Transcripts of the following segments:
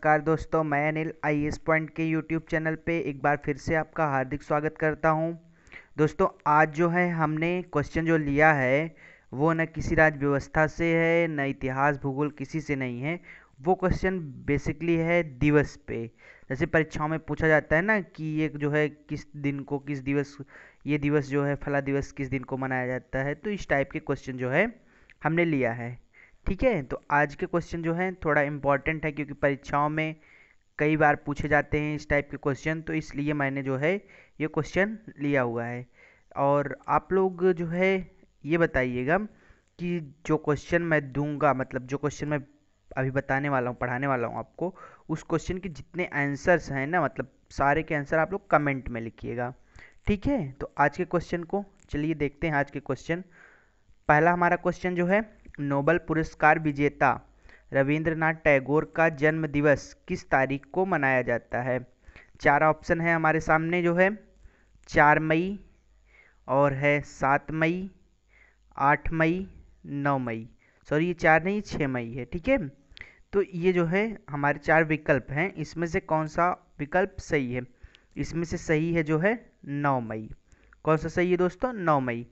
नमस्कार दोस्तों मैं अनिल आई एस पॉइंट के यूट्यूब चैनल पे एक बार फिर से आपका हार्दिक स्वागत करता हूँ दोस्तों आज जो है हमने क्वेश्चन जो लिया है वो न किसी राज्य व्यवस्था से है न इतिहास भूगोल किसी से नहीं है वो क्वेश्चन बेसिकली है दिवस पे जैसे परीक्षाओं में पूछा जाता है ना कि ये जो है किस दिन को किस दिवस ये दिवस जो है फला दिवस किस दिन को मनाया जाता है तो इस टाइप के क्वेश्चन जो है हमने लिया है ठीक है तो आज के क्वेश्चन जो है थोड़ा इम्पॉर्टेंट है क्योंकि परीक्षाओं में कई बार पूछे जाते हैं इस टाइप के क्वेश्चन तो इसलिए मैंने जो है ये क्वेश्चन लिया हुआ है और आप लोग जो है ये बताइएगा कि जो क्वेश्चन मैं दूंगा मतलब जो क्वेश्चन मैं अभी बताने वाला हूँ पढ़ाने वाला हूँ आपको उस क्वेश्चन के जितने आंसर्स हैं ना मतलब सारे के आंसर आप लोग कमेंट में लिखिएगा ठीक है तो आज के क्वेश्चन को चलिए देखते हैं आज के क्वेश्चन पहला हमारा क्वेश्चन जो है नोबल पुरस्कार विजेता रविंद्रनाथ टैगोर का जन्म दिवस किस तारीख को मनाया जाता है चार ऑप्शन है हमारे सामने जो है चार मई और है सात मई आठ मई नौ मई सॉरी ये चार नहीं छः मई है ठीक है तो ये जो है हमारे चार विकल्प हैं इसमें से कौन सा विकल्प सही है इसमें से सही है जो है नौ मई कौन सा सही है दोस्तों नौ मई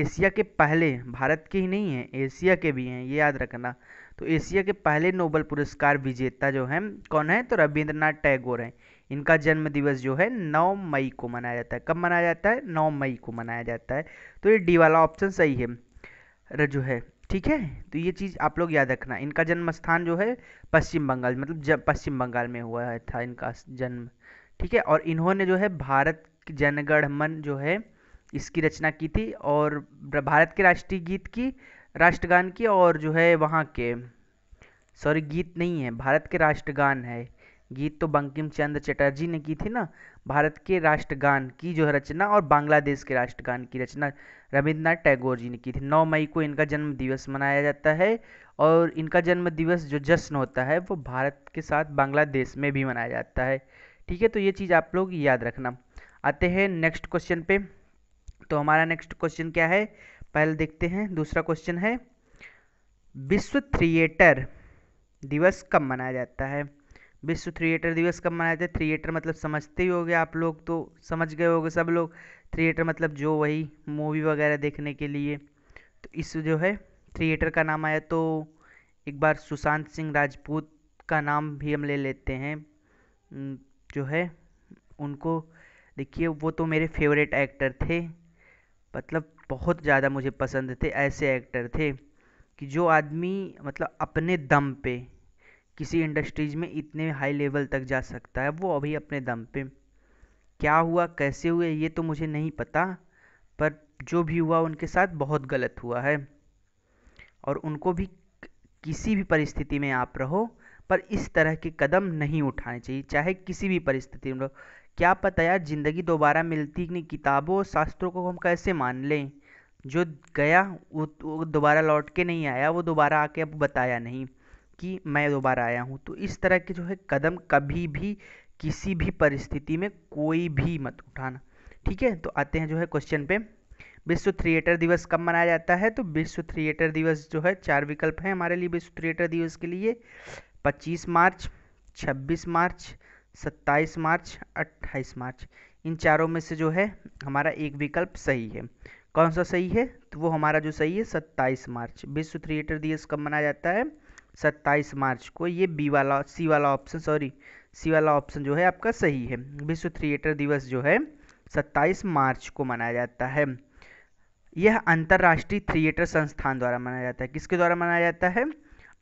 एशिया के पहले भारत के ही नहीं हैं एशिया के भी हैं ये याद रखना तो एशिया के पहले नोबल पुरस्कार विजेता जो हैं कौन है तो रविंद्रनाथ टैगोर हैं इनका जन्म दिवस जो है 9 मई को मनाया जाता है कब मनाया जाता है 9 मई को मनाया जाता है तो ये डी वाला ऑप्शन सही है जो है ठीक है तो ये चीज़ आप लोग याद रखना इनका जन्म स्थान जो है पश्चिम बंगाल मतलब जब पश्चिम बंगाल में हुआ था इनका जन्म ठीक है और इन्होंने जो है भारत जनगणमन जो है इसकी रचना की थी और भारत के राष्ट्रीय गीत की राष्ट्रगान की और जो है वहाँ के सॉरी गीत नहीं है भारत के राष्ट्रगान है गीत तो बंकिम चंद्र चटर्जी ने की थी ना भारत के राष्ट्रगान की जो है रचना और बांग्लादेश के राष्ट्रगान की रचना रविंद्रनाथ टैगोर जी ने की थी 9 मई को इनका जन्म दिवस मनाया जाता है और इनका जन्म दिवस जो जश्न होता है वो भारत के साथ बांग्लादेश में भी मनाया जाता है ठीक है तो ये चीज़ आप लोग याद रखना आते हैं नेक्स्ट क्वेश्चन पे तो हमारा नेक्स्ट क्वेश्चन क्या है पहले देखते हैं दूसरा क्वेश्चन है विश्व थिएटर दिवस कब मनाया जाता है विश्व थिएटर दिवस कब मनाया जाता है थिएटर मतलब समझते ही होगे आप लोग तो समझ गए होगे सब लोग थिएटर मतलब जो वही मूवी वगैरह देखने के लिए तो इस जो है थिएटर का नाम आया तो एक बार सुशांत सिंह राजपूत का नाम भी हम ले लेते हैं जो है उनको देखिए वो तो मेरे फेवरेट एक्टर थे मतलब बहुत ज़्यादा मुझे पसंद थे ऐसे एक्टर थे कि जो आदमी मतलब अपने दम पे किसी इंडस्ट्रीज़ में इतने हाई लेवल तक जा सकता है वो अभी अपने दम पे क्या हुआ कैसे हुए ये तो मुझे नहीं पता पर जो भी हुआ उनके साथ बहुत गलत हुआ है और उनको भी किसी भी परिस्थिति में आप रहो पर इस तरह के कदम नहीं उठाने चाहिए चाहे किसी भी परिस्थिति में रहो क्या पता यार ज़िंदगी दोबारा मिलती नहीं किताबों शास्त्रों को हम कैसे मान लें जो गया वो, वो तो दोबारा लौट के नहीं आया वो दोबारा आके अब बताया नहीं कि मैं दोबारा आया हूँ तो इस तरह के जो है कदम कभी भी किसी भी परिस्थिति में कोई भी मत उठाना ठीक है तो आते हैं जो है क्वेश्चन पे विश्व थिएटर दिवस कब मनाया जाता है तो विश्व थिएटर दिवस जो है चार विकल्प हैं हमारे लिए विश्व थिएटर दिवस के लिए 25 मार्च 26 मार्च सत्ताईस मार्च अट्ठाईस मार्च इन चारों में से जो है हमारा एक विकल्प सही है कौन सा सही है तो वो हमारा जो सही है सत्ताईस मार्च विश्व थिएटर दिवस कब मनाया जाता है सत्ताईस मार्च को ये बी वाला सी वाला ऑप्शन सॉरी सी वाला ऑप्शन जो है आपका सही है विश्व थिएटर दिवस जो है सत्ताईस मार्च को मनाया जाता है यह अंतर्राष्ट्रीय थिएटर संस्थान द्वारा मनाया जाता है किसके द्वारा मनाया जाता है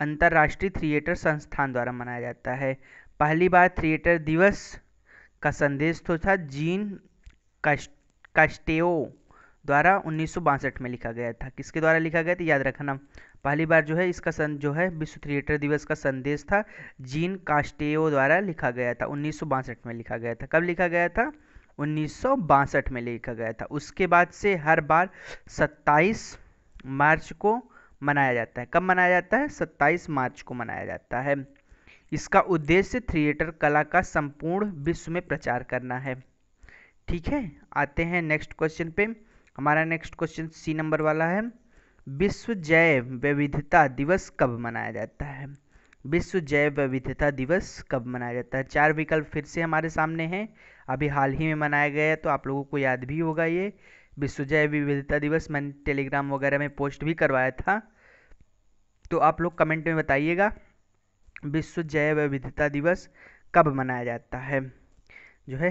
अंतर्राष्ट्रीय थिएटर संस्थान द्वारा मनाया जाता है पहली बार थिएटर दिवस का संदेश तो था जीन कास्टेओ द्वारा उन्नीस में लिखा गया था किसके द्वारा लिखा गया था याद रखना पहली बार जो है इसका सन जो है विश्व थिएटर दिवस का संदेश था जीन कास्टेओ द्वारा लिखा गया था उन्नीस में लिखा गया था कब लिखा गया था उन्नीस में लिखा गया था उसके बाद से हर बार 27 मार्च को मनाया जाता है कब मनाया जाता है 27 मार्च को मनाया जाता है इसका उद्देश्य थिएटर कला का संपूर्ण विश्व में प्रचार करना है ठीक है आते हैं नेक्स्ट क्वेश्चन पे हमारा नेक्स्ट क्वेश्चन सी नंबर वाला है विश्व जैव विविधता दिवस कब मनाया जाता है विश्व जैव विविधता दिवस कब मनाया जाता है चार विकल्प फिर से हमारे सामने हैं अभी हाल ही में मनाया गया है तो आप लोगों को याद भी होगा ये विश्व जैव विविधता दिवस मैंने टेलीग्राम वगैरह में पोस्ट भी करवाया था तो आप लोग कमेंट में बताइएगा विश्व जैव विविधता दिवस कब मनाया जाता है जो है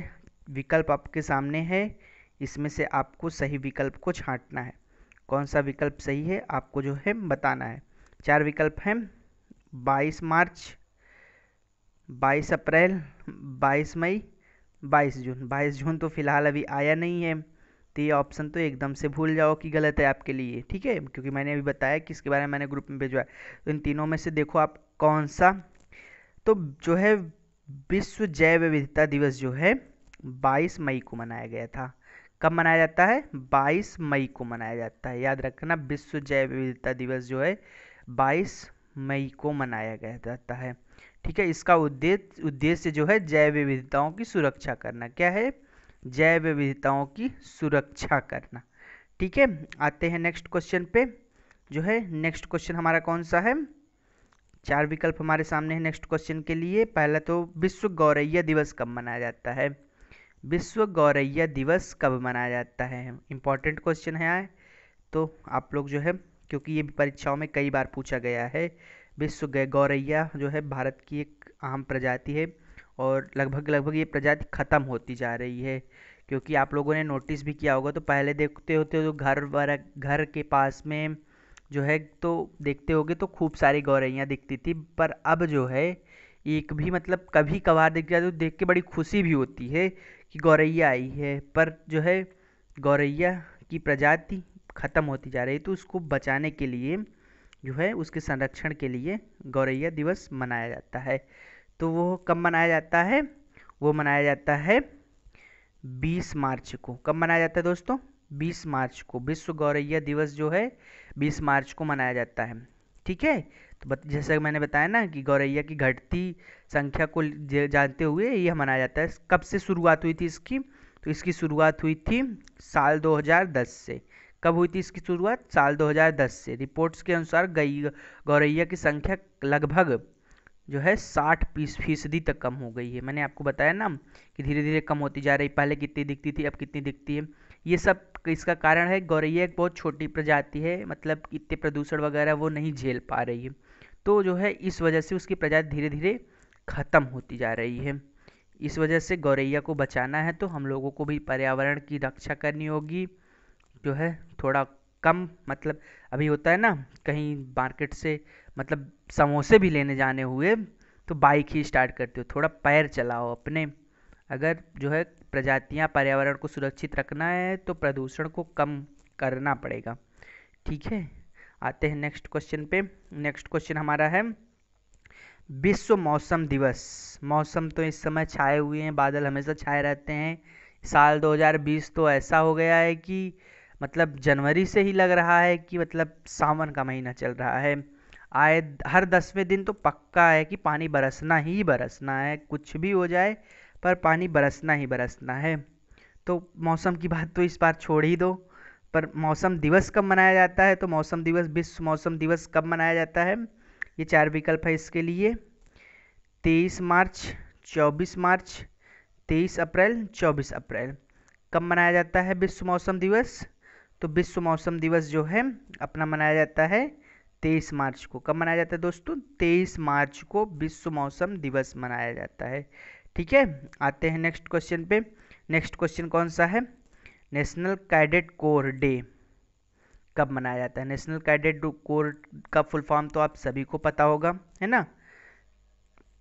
विकल्प आपके सामने है इसमें से आपको सही विकल्प को छांटना है कौन सा विकल्प सही है आपको जो है बताना है चार विकल्प हैं बाईस मार्च बाईस अप्रैल बाईस मई बाईस जून बाईस जून तो फिलहाल अभी आया नहीं है तो ये ऑप्शन तो एकदम से भूल जाओ कि गलत है आपके लिए ठीक है क्योंकि मैंने अभी बताया कि इसके बारे में मैंने ग्रुप में भेजवाया तो इन तीनों में से देखो आप कौन सा तो जो है विश्व जैव विविधता दिवस जो है 22 मई को मनाया गया था कब मनाया जाता है 22 मई को मनाया जाता है याद रखना विश्व जैव विविधता दिवस जो है 22 मई को मनाया गया जाता है ठीक है इसका उद्देश्य उद्देश्य जो है जैव विविधताओं की सुरक्षा करना क्या है जैव विविधताओं की सुरक्षा करना ठीक है आते हैं नेक्स्ट क्वेश्चन पे जो है नेक्स्ट क्वेश्चन हमारा कौन सा है चार विकल्प हमारे सामने हैं नेक्स्ट क्वेश्चन के लिए पहला तो विश्व गौरैया दिवस कब मनाया जाता है विश्व गौरैया दिवस कब मनाया जाता है इम्पॉर्टेंट क्वेश्चन है आए तो आप लोग जो है क्योंकि ये परीक्षाओं में कई बार पूछा गया है विश्व गौरैया जो है भारत की एक आम प्रजाति है और लगभग लगभग ये प्रजाति ख़त्म होती जा रही है क्योंकि आप लोगों ने नोटिस भी किया होगा तो पहले देखते होते हो तो घर वर घर के पास में जो है तो देखते होगे तो खूब सारी गौरैयाँ दिखती थी पर अब जो है एक भी मतलब कभी कभार दिख जाती तो देख के बड़ी खुशी भी होती है कि गौरैया आई है पर जो है गौरैया की प्रजाति ख़त्म होती जा रही तो उसको बचाने के लिए जो है उसके संरक्षण के लिए गौरैया दिवस मनाया जाता है तो वो कब मनाया जाता है वो मनाया जाता है 20 मार्च को कब मनाया जाता है दोस्तों 20 मार्च को विश्व गौरैया दिवस जो है बीस मार्च को मनाया जाता है ठीक है तो जैसे मैंने बताया ना कि गौरैया की घटती संख्या को जानते हुए यह मनाया जाता है कब से शुरुआत हुई थी इसकी तो इसकी शुरुआत हुई थी साल 2010 से कब हुई थी इसकी शुरुआत साल 2010 से रिपोर्ट्स के अनुसार गई गौरैया की संख्या लगभग जो है साठ फीसदी तक कम हो गई है मैंने आपको बताया ना कि धीरे धीरे कम होती जा रही पहले कितनी दिखती थी अब कितनी दिखती है ये सब इसका कारण है गौरैया एक बहुत छोटी प्रजाति है मतलब इतने प्रदूषण वगैरह वो नहीं झेल पा रही है तो जो है इस वजह से उसकी प्रजाति धीरे धीरे ख़त्म होती जा रही है इस वजह से गौरैया को बचाना है तो हम लोगों को भी पर्यावरण की रक्षा करनी होगी जो है थोड़ा कम मतलब अभी होता है ना कहीं मार्केट से मतलब समोसे भी लेने जाने हुए तो बाइक ही स्टार्ट करते हो थोड़ा पैर चलाओ अपने अगर जो है प्रजातियाँ पर्यावरण को सुरक्षित रखना है तो प्रदूषण को कम करना पड़ेगा ठीक है आते हैं नेक्स्ट क्वेश्चन पे नेक्स्ट क्वेश्चन हमारा है विश्व मौसम दिवस मौसम तो इस समय छाए हुए हैं बादल हमेशा छाए रहते हैं साल 2020 तो ऐसा हो गया है कि मतलब जनवरी से ही लग रहा है कि मतलब सावन का महीना चल रहा है आए हर दसवें दिन तो पक्का है कि पानी बरसना ही बरसना है कुछ भी हो जाए पर पानी बरसना ही बरसना है तो मौसम की बात तो इस बार छोड़ ही दो पर मौसम दिवस कब मनाया जाता है तो मौसम दिवस विश्व मौसम दिवस कब मनाया जाता है ये चार विकल्प है इसके लिए तेईस मार्च चौबीस मार्च तेईस अप्रैल चौबीस अप्रैल कब मनाया जाता है विश्व मौसम दिवस तो विश्व मौसम दिवस जो है अपना मनाया जाता है तेईस मार्च को कब मनाया जाता है दोस्तों तेईस मार्च को विश्व मौसम दिवस मनाया जाता है ठीक है आते हैं नेक्स्ट क्वेश्चन पे नेक्स्ट क्वेश्चन कौन सा है नेशनल कैडेट कोर डे कब मनाया जाता है नेशनल कैडेट कोर का फुल फॉर्म तो आप सभी को पता होगा है ना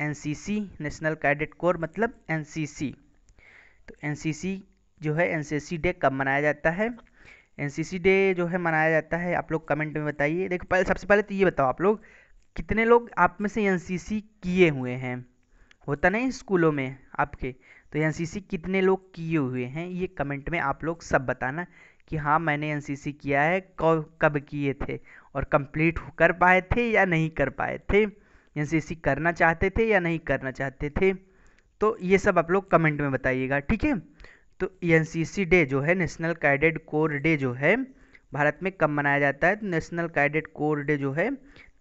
एनसीसी नेशनल कैडेट कोर मतलब एनसीसी तो एनसीसी जो है एनसीसी डे कब मनाया जाता है एनसीसी डे जो है मनाया जाता है आप लोग कमेंट में बताइए देखो पहले सबसे पहले तो ये बताओ आप लोग कितने लोग आप में से एनसीसी किए हुए हैं होता नहीं स्कूलों में आपके तो एन कितने लोग किए हुए हैं ये कमेंट में आप लोग सब बताना कि हाँ मैंने एन किया है कब कब किए थे और कंप्लीट कर पाए थे या नहीं कर पाए थे एन करना चाहते थे या नहीं करना चाहते थे तो ये सब आप लोग कमेंट में बताइएगा ठीक है तो एन डे जो है नेशनल कैडेट कोर डे जो है भारत में कब मनाया जाता है तो नेशनल कैडेट कोर डे जो है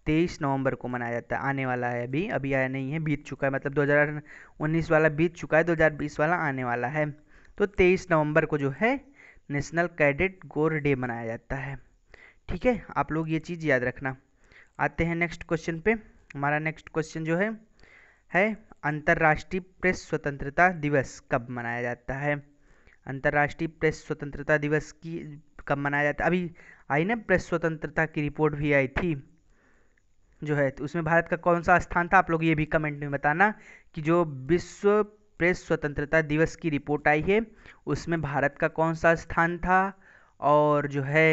तेईस नवंबर को मनाया जाता है आने वाला है अभी अभी आया नहीं है बीत चुका है मतलब 2019 वाला बीत चुका है 2020 वाला आने वाला है तो 23 नवंबर को जो है नेशनल कैडेट गोर डे मनाया जाता है ठीक है आप लोग ये चीज़ याद रखना आते हैं नेक्स्ट क्वेश्चन पे हमारा नेक्स्ट क्वेश्चन जो है है अंतर्राष्ट्रीय प्रेस स्वतंत्रता दिवस कब मनाया जाता है अंतर्राष्ट्रीय प्रेस स्वतंत्रता दिवस की कब मनाया जाता है अभी आई ना प्रेस स्वतंत्रता की रिपोर्ट भी आई थी जो है तो उसमें भारत का कौन सा स्थान था आप लोग ये भी कमेंट में बताना कि जो विश्व प्रेस स्वतंत्रता दिवस की रिपोर्ट आई है उसमें भारत का कौन सा स्थान था और जो है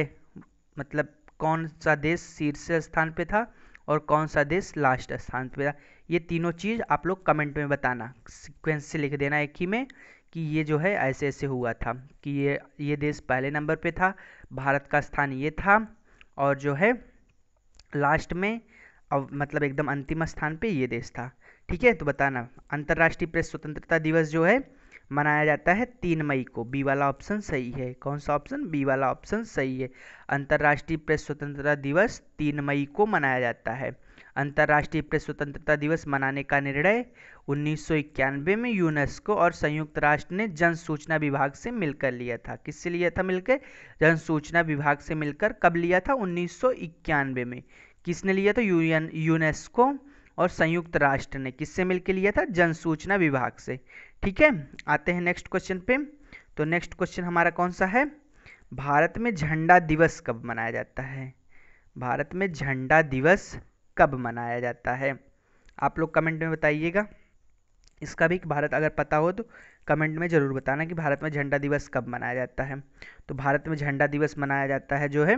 मतलब कौन सा देश शीर्ष स्थान पे था और कौन सा देश लास्ट स्थान पे था ये तीनों चीज़ आप लोग कमेंट में बताना सिक्वेंस से लिख देना एक ही में कि ये जो है ऐसे ऐसे हुआ था कि ये ये देश पहले नंबर पे था भारत का स्थान ये था और जो है लास्ट में अब मतलब एकदम अंतिम स्थान पे ये देश था ठीक है तो बताना अंतर्राष्ट्रीय प्रेस स्वतंत्रता दिवस जो है मनाया जाता है तीन मई को बी वाला ऑप्शन सही है कौन सा ऑप्शन बी वाला ऑप्शन सही है अंतर्राष्ट्रीय प्रेस स्वतंत्रता दिवस तीन मई को मनाया जाता है अंतर्राष्ट्रीय प्रेस स्वतंत्रता दिवस मनाने का निर्णय उन्नीस में यूनेस्को और संयुक्त राष्ट्र ने जन सूचना विभाग से मिलकर लिया था किससे लिया था मिलकर जन सूचना विभाग से मिलकर कब लिया था उन्नीस में किसने लिया था यूएन यूनेस्को और संयुक्त राष्ट्र ने किससे मिलकर लिया था जनसूचना विभाग से ठीक है आते हैं नेक्स्ट क्वेश्चन पे तो नेक्स्ट क्वेश्चन हमारा कौन सा है भारत में झंडा दिवस कब मनाया जाता है भारत में झंडा दिवस कब मनाया जाता है आप लोग कमेंट में बताइएगा इसका भी भारत अगर पता हो तो कमेंट में ज़रूर बताना कि भारत में झंडा दिवस कब मनाया जाता है तो भारत में झंडा दिवस मनाया जाता है जो है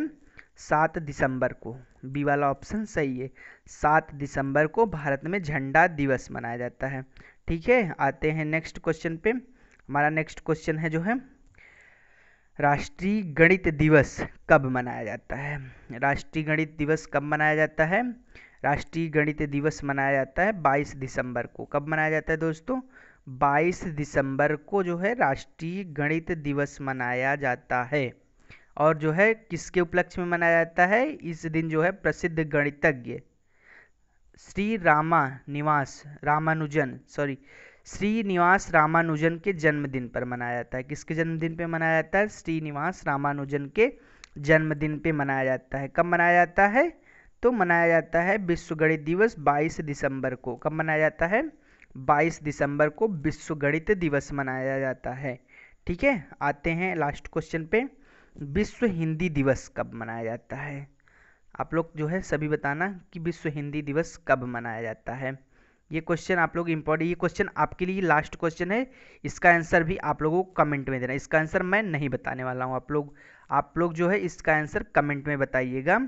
सात दिसंबर को बी वाला ऑप्शन सही है सात दिसंबर को भारत में झंडा दिवस मनाया जाता है ठीक है आते हैं नेक्स्ट क्वेश्चन पे हमारा नेक्स्ट क्वेश्चन है जो है राष्ट्रीय गणित दिवस कब मनाया जाता है राष्ट्रीय गणित दिवस कब मनाया जाता है राष्ट्रीय गणित दिवस मनाया जाता है 22 दिसंबर को कब मनाया जाता है दोस्तों 22 दिसंबर को जो है राष्ट्रीय गणित दिवस मनाया जाता है और जो है किसके उपलक्ष्य में मनाया जाता है इस दिन जो है प्रसिद्ध गणितज्ञ श्री रामा निवास रामानुजन सॉरी श्रीनिवास रामानुजन के जन्मदिन पर मनाया जाता है किसके जन्मदिन पर मनाया जाता है श्रीनिवास रामानुजन के जन्मदिन पर मनाया जाता है कब मनाया जाता है तो मनाया जाता है विश्व गणित दिवस 22 दिसंबर को कब मनाया जाता है 22 दिसंबर को विश्व गणित दिवस मनाया जाता है ठीक है आते हैं लास्ट क्वेश्चन पे विश्व हिंदी दिवस कब मनाया जाता है आप लोग जो है सभी बताना कि विश्व हिंदी दिवस कब मनाया जाता है ये क्वेश्चन आप लोग इम्पोर्टेंट ये क्वेश्चन आपके लिए लास्ट क्वेश्चन है इसका आंसर भी आप लोगों को कमेंट में देना इसका आंसर मैं नहीं बताने वाला हूँ आप लोग आप लोग जो है इसका आंसर कमेंट में बताइएगा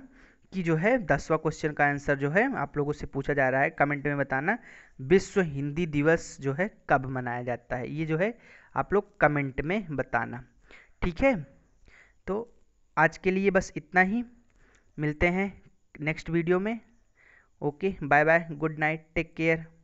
कि जो है दसवां क्वेश्चन का आंसर जो है आप लोगों से पूछा जा रहा है कमेंट में बताना विश्व हिंदी दिवस जो है कब मनाया जाता है ये जो है आप लोग कमेंट में बताना ठीक है तो आज के लिए बस इतना ही मिलते हैं नेक्स्ट वीडियो में okay bye bye good night take care